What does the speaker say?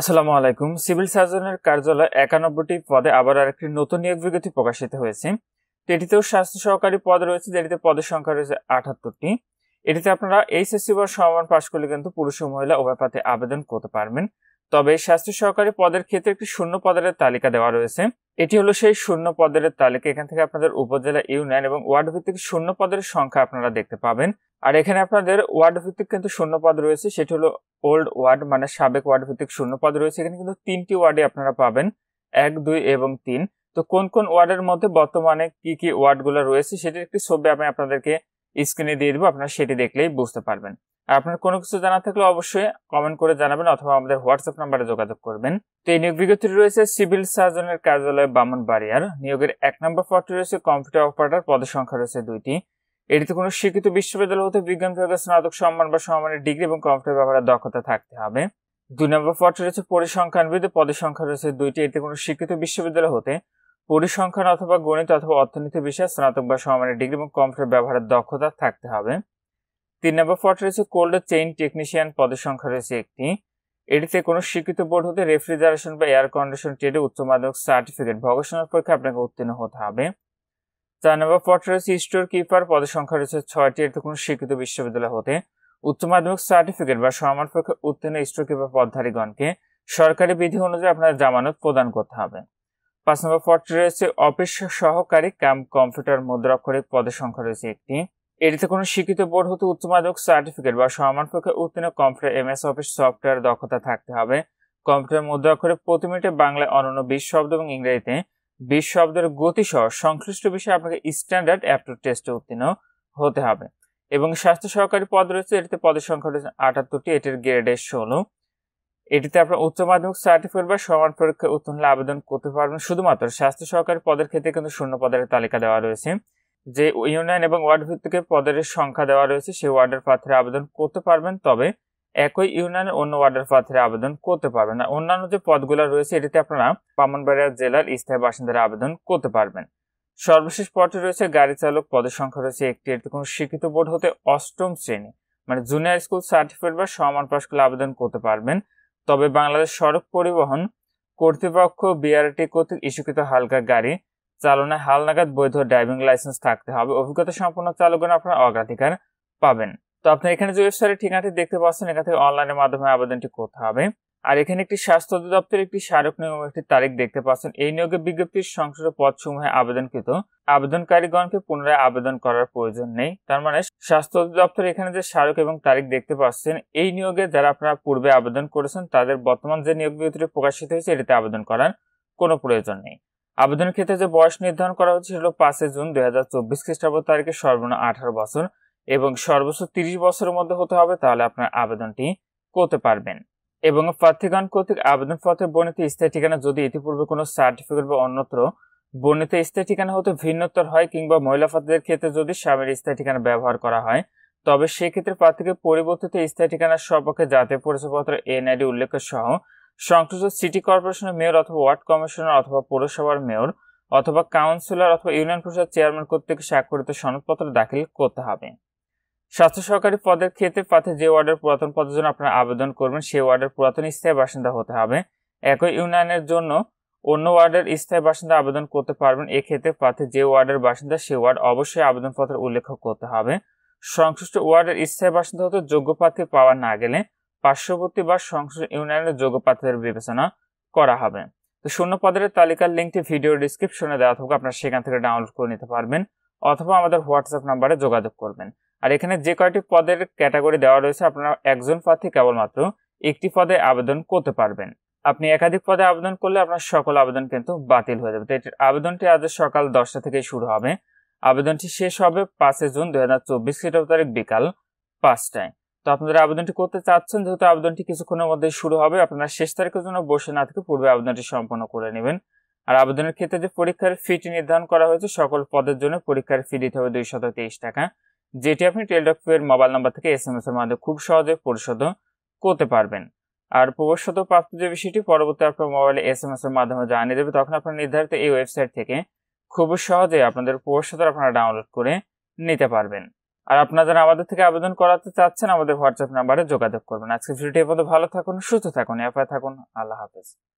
আসসালামু আলাইকুম সিভিল সার্জনের কার্যালয় একানব্বইটি পদে আবার আরেকটি নতুন নিয়োগ বিজ্ঞপ্তি প্রকাশিত হয়েছে এটিতেও স্বাস্থ্য সহকারী পদ রয়েছে যেটিতে পদের সংখ্যা রয়েছে আটাত্তরটি এটিতে আপনারা এইচএসসি বা সমান পাশ করলে কিন্তু পুরুষ ও মহিলা উভয় পাতে আবেদন করতে পারবেন তবে স্বাস্থ্য সহকারী পদের ক্ষেত্রে একটি শূন্য পদের তালিকা দেওয়া রয়েছে এটি হলো সেই শূন্য পদের তালিকা এখান থেকে আপনাদের উপজেলা ইউনিয়ন এবং ওয়ার্ড ভিত্তিক শূন্য পদের সংখ্যা আপনারা দেখতে পাবেন আর এখানে আপনাদের ওয়ার্ড ভিত্তিক কিন্তু শূন্য পদ রয়েছে সেটি হলো ওল্ড ওয়ার্ড মানে সাবেক ওয়ার্ড ভিত্তিক শূন্য পদ রয়েছে এখানে কিন্তু তিনটি ওয়ার্ডে আপনারা পাবেন এক দুই এবং তিন তো কোন কোন ওয়ার্ডের মধ্যে বর্তমানে কি কি ওয়ার্ডগুলো রয়েছে সেটির একটি ছবি আমি আপনাদেরকে স্ক্রিনে দিয়ে দেবো আপনারা সেটি দেখলেই বুঝতে পারবেন আর আপনার কোনো কিছু জানা থাকলে অবশ্যই কমেন্ট করে জানাবেন অথবা আমাদের হোয়াটসঅ্যাপ নাম্বারে যোগাযোগ করবেন তো এই নিয়োগ বিজ্ঞপ্তি রয়েছে সিভিল সার্জনের কার্যালয় বামন বাড়িয়ার নিয়োগের এক নম্বর পদটি রয়েছে কম্পিউটার অপারেটর পদের সংখ্যা রয়েছে দুইটি এটিতে কোনো শিক্ষিত বিশ্ববিদ্যালয় হতে বিজ্ঞান বিভাগের স্নাতক সম্মান বা সম্মানের ডিগ্রি এবং কম্পিউটার ব্যবহারের দক্ষতা থাকতে হবে দুই নম্বর পদটি রয়েছে পরিসংখ্যানবিদ পদের সংখ্যা রয়েছে দুইটি এতে কোনো শিক্ষিত বিশ্ববিদ্যালয় হতে পরিসংখ্যান অথবা গণিত অথবা অর্থনীতি বিষয়ে স্নাতক বা সমানের ডিগ্রি এবং কম্পিউটার ব্যবহারের দক্ষতা থাকতে হবে তিন নম্বর পদ রয়েছে কোল্ড চেইন টেকনিশিয়ান পদের সংখ্যা রয়েছে একটি এটিতে কোনো স্বীকৃত বোর্ড হতে রেফ্রিজারেশন বা এয়ার কন্ডিশন ট্রেডে উচ্চ মাধ্যমিক সার্টিফিকেট ভগষণের পক্ষে আপনাকে উত্তীর্ণ হতে হবে চার নম্বর পদ রয়েছে স্টোর কিপার পদের সংখ্যা রয়েছে ছয়টি এটিতে কোনো স্বীকৃত বিশ্ববিদ্যালয় হতে উচ্চ মাধ্যমিক সার্টিফিকেট বা সমান পক্ষে উত্তীর্ণ স্টোর কিপার পদধারীগণকে সরকারি বিধি অনুযায়ী আপনার জামানত প্রদান করতে হবে পাঁচ নম্বর পদটি রয়েছে অফিস সহকারী কাম কম্পিউটার মুদ্রাক্ষরিক পদের সংখ্যা রয়েছে একটি এটিতে কোনো স্বীকৃত বোর্ড হতে উচ্চ মাধ্যমিক সার্টিফিকেট বা সমান পক্ষে উত্তীর্ণ computer M S office software দক্ষতা থাকতে হবে কম্পিউটার মুদ্রা করে প্রতি মিনিটে বাংলায় অনন্য বিশ শব্দ এবং ইংরেজিতে বিশ শব্দের গতিসহ সংশ্লিষ্ট বিষয়ে আপনাকে স্ট্যান্ডার্ড অ্যাপটুড টেস্টে উত্তীর্ণ হতে হবে এবং স্বাস্থ্য সহকারী পদ রয়েছে এটিতে পদের সংখ্যা রয়েছে আটাত্তরটি এটির এস ষোলো এটিতে আপনার উচ্চ মাধ্যমিক সার্টিফিকেট বা সমান পরীক্ষায় উত্তীর্ণ আবেদন করতে পারবেন শুধুমাত্র স্বাস্থ্য সহকারী পদের ক্ষেত্রে কিন্তু শূন্য পদের তালিকা দেওয়া রয়েছে যে ইউনিয়ন এবং ওয়ার্ড ভিত্তিকে পদের সংখ্যা দেওয়া রয়েছে সেই ওয়ার্ডের পাথরে আবেদন করতে পারবেন তবে একই ইউনিয়নের অন্য ওয়ার্ডের পাথরে আবেদন করতে পারবেন না অন্যান্য যে পদগুলো রয়েছে এটিতে আপনারা পামনবাড়িয়া জেলার স্থায়ী বাসিন্দারা আবেদন করতে পারবেন সর্বশেষ পদটি রয়েছে গাড়ি চালক পদের সংখ্যা রয়েছে একটি এটি কোনো শিক্ষিত বোর্ড হতে অষ্টম শ্রেণী মানে জুনিয়র স্কুল সার্টিফিকেট বা সমান পাস করলে আবেদন করতে পারবেন তবে বাংলাদেশ সড়ক পরিবহন কর্তৃপক্ষ বিআরটি কর্তৃক ইস্যুকৃত হালকা গাড়ি চালনায় হালনাগাদ বৈধ ড্রাইভিং লাইসেন্স থাকতে হবে অভিজ্ঞতা সম্পন্ন চালকগণ আপনার অগ্রাধিকার পাবেন তো আপনি এখানে যে ওয়েবসাইটের ঠিকানাটি দেখতে পাচ্ছেন এখান থেকে অনলাইনের মাধ্যমে আবেদনটি করতে হবে আর এখানে একটি স্বাস্থ্য অধিদপ্তরের একটি স্মারক নিয়োগ একটি তারিখ দেখতে পাচ্ছেন এই নিয়োগের বিজ্ঞপ্তির সংশোধন পদসমূহে আবেদনকৃত আবেদনকারীগণকে পুনরায় আবেদন করার প্রয়োজন নেই তার মানে স্বাস্থ্য অধিদপ্তর এখানে যে স্মারক এবং তারিখ দেখতে পাচ্ছেন এই নিয়োগে যারা আপনারা পূর্বে আবেদন করেছেন তাদের বর্তমান যে নিয়োগ বিজ্ঞপ্তিটি প্রকাশিত হয়েছে এটিতে আবেদন করার কোনো প্রয়োজন নেই আবেদনের ক্ষেত্রে যে বয়স নির্ধারণ করা হচ্ছে সেগুলো পাঁচই জুন দুই হাজার চব্বিশ খ্রিস্টাব্দ তারিখে সর্বনিম্ন আঠারো বছর এবং সর্বোচ্চ তিরিশ বছরের মধ্যে হতে হবে তাহলে আপনার আবেদনটি করতে পারবেন এবং প্রার্থীগণ কর্তৃক আবেদনপত্রে বর্ণিত স্থায়ী ঠিকানা যদি ইতিপূর্বে কোনো সার্টিফিকেট বা অন্যত্র বর্ণিত স্থায়ী ঠিকানা হতে ভিন্নতর হয় কিংবা মহিলা প্রার্থীদের ক্ষেত্রে যদি স্বামীর স্থায়ী ঠিকানা ব্যবহার করা হয় তবে সেক্ষেত্রে প্রার্থীকে পরিবর্তিত স্থায়ী ঠিকানার সপক্ষে জাতীয় পরিচয়পত্র এনআইডি উল্লেখ সহ সংশ্লিষ্ট সিটি কর্পোরেশনের মেয়র অথবা ওয়ার্ড কমিশনার অথবা পৌরসভার মেয়র অথবা কাউন্সিলর অথবা ইউনিয়ন পরিষদ চেয়ারম্যান কর্তৃক স্বাক্ষরিত সনদপত্র দাখিল করতে হবে স্বাস্থ্য সহকারী পদের ক্ষেত্রে পাথে যে ওয়ার্ডের পুরাতন পদের জন্য আপনারা আবেদন করবেন সেই ওয়ার্ডের পুরাতন স্থায়ী বাসিন্দা হতে হবে একই ইউনিয়নের জন্য অন্য ওয়ার্ডের স্থায়ী বাসিন্দা আবেদন করতে পারবেন এক্ষেত্রে পাথে যে ওয়ার্ডের বাসিন্দা সে ওয়ার্ড অবশ্যই আবেদনপত্র উল্লেখ করতে হবে সংশ্লিষ্ট ওয়ার্ডের স্থায়ী বাসিন্দা হতে যোগ্য প্রার্থী পাওয়া না গেলে পার্শ্ববর্তী বা সংশ্লিষ্ট ইউনিয়নের যোগ্য বিবেচনা করা হবে তো শূন্য পদের তালিকার লিঙ্কটি ভিডিও ডিসক্রিপশনে দেওয়া থাকবে আপনারা সেখান থেকে ডাউনলোড করে নিতে পারবেন অথবা আমাদের হোয়াটসঅ্যাপ নাম্বারে যোগাযোগ করবেন আর এখানে যে কয়টি পদের ক্যাটাগরি দেওয়া রয়েছে আপনারা একজন প্রার্থী কেবলমাত্র একটি পদে আবেদন করতে পারবেন আপনি একাধিক পদে আবেদন করলে আপনার সকল আবেদন কিন্তু বাতিল হয়ে যাবে তো এটির আবেদনটি আজ সকাল দশটা থেকে শুরু হবে আবেদনটি শেষ হবে পাঁচই জুন দু হাজার চব্বিশ তারিখ বিকাল পাঁচটায় তো আপনারা আবেদনটি করতে চাচ্ছেন যেহেতু আবেদনটি কিছুক্ষণের মধ্যে শুরু হবে আপনারা শেষ তারিখের জন্য বসে না থেকে পূর্বে আবেদনটি সম্পন্ন করে নেবেন আর আবেদনের ক্ষেত্রে যে পরীক্ষার ফিটি নির্ধারণ করা হয়েছে সকল পদের জন্য পরীক্ষার ফি দিতে হবে দুইশত তেইশ টাকা যেটি আপনি টেলডকপের মোবাইল নাম্বার থেকে এস এম এস এর মাধ্যমে খুব সহজে পরিশোধ করতে পারবেন আর প্রবেশত প্রাপ্ত যে বিষয়টি পরবর্তী আপনার মোবাইলে এস এম এস এর মাধ্যমে জানিয়ে দেবে তখন আপনার নির্ধারিত এই ওয়েবসাইট থেকে খুব সহজে আপনাদের প্রবেশতর আপনারা ডাউনলোড করে নিতে পারবেন আর আপনারা যারা আমাদের থেকে আবেদন করাতে চাচ্ছেন আমাদের হোয়াটসঅ্যাপ নাম্বারে যোগাযোগ করবেন আজকে ভিডিওটি পর্যন্ত ভালো থাকুন সুস্থ থাকুন এফআই থাকুন আল্লাহ হাফেজ